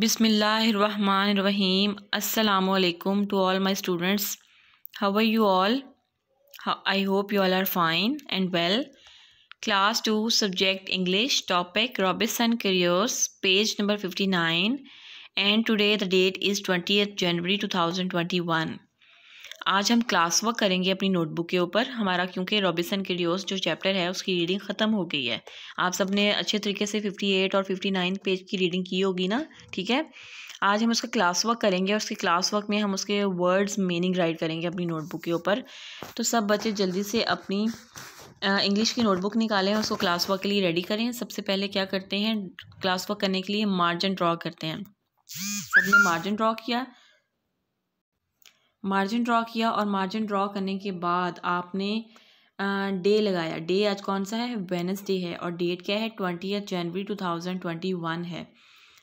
Bismillahirrahmanirrahim. Assalamu alaikum to all my students. How are you all? I hope you all are fine and well. Class 2 subject English topic Robinson Careers page number 59 and today the date is 20th January 2021. आज हम class work करेंगे अपनी notebook के ऊपर हमारा क्योंकि Robison curios जो chapter है उसकी रीडिंग ख़त्म हो गई है आप सब ने अच्छे तरीके से फिफ्टी एट और फिफ्टी नाइन पेज की रीडिंग की होगी ना ठीक है आज हम उसका क्लास वर्क करेंगे और उसके क्लास वर्क में हम उसके वर्ड्स मीनिंग राइट करेंगे अपनी नोटबुक के ऊपर तो सब बच्चे जल्दी से अपनी इंग्लिश की नोटबुक निकालें उसको क्लास वर्क के लिए रेडी करें सबसे पहले क्या करते हैं क्लास वर्क करने के लिए मार्जिन ड्रॉ करते हैं सबने मार्जिन ड्रॉ किया मार्जिन ड्रॉ किया और मार्जिन ड्रॉ करने के बाद आपने डे लगाया डे आज कौन सा है वेनसडे है और डेट क्या है twenty January two thousand twenty one है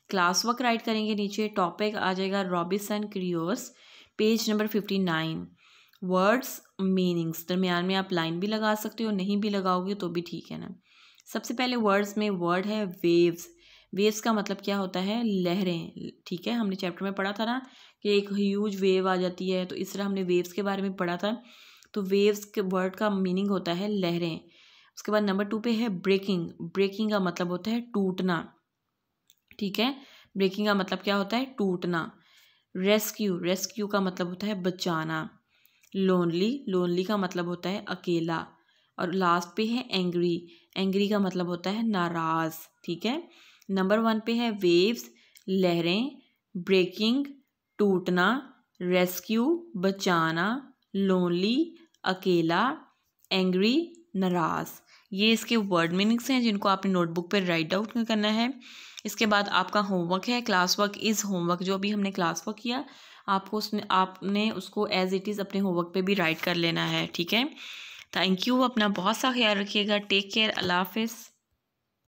क्लास वर्क राइट करेंगे नीचे टॉपिक आ जाएगा Robinson Crusoe page number fifty nine words meanings दरमियान में आप लाइन भी लगा सकते हो नहीं भी लगाओगे तो भी ठीक है ना सबसे पहले वर्ड्स में वर्ड है वेव्स वेव्स का मतलब क्या होता है लहरें ठीक है हमने चैप्टर में पढ़ा था ना कि एक ह्यूज वेव आ जाती है तो इस तरह हमने वेव्स के बारे में पढ़ा था तो वेव्स के वर्ड का मीनिंग होता है लहरें उसके बाद नंबर टू पे है ब्रेकिंग ब्रेकिंग का मतलब होता है टूटना ठीक है ब्रेकिंग का मतलब क्या होता है टूटना रेस्क्यू रेस्क्यू का मतलब होता है बचाना लोनली लोनली का मतलब होता है अकेला और लास्ट पे है एंग्री एंग्री का मतलब होता है नाराज़ ठीक है नंबर वन पे है वेव्स लहरें ब्रेकिंग टूटना रेस्क्यू बचाना लोनली अकेला एंग्री नाराज ये इसके वर्ड मीनिंग्स हैं जिनको आपने नोटबुक पर राइट आउट करना है इसके बाद आपका होमवर्क है क्लास वर्क इज़ होमवर्क जो अभी हमने क्लास वर्क किया आपको उसने आपने उसको एज इट इज़ अपने होमवर्क पे भी राइट कर लेना है ठीक है थैंक यू अपना बहुत सा ख्याल रखिएगा टेक केयर अल्लाह हाफिज़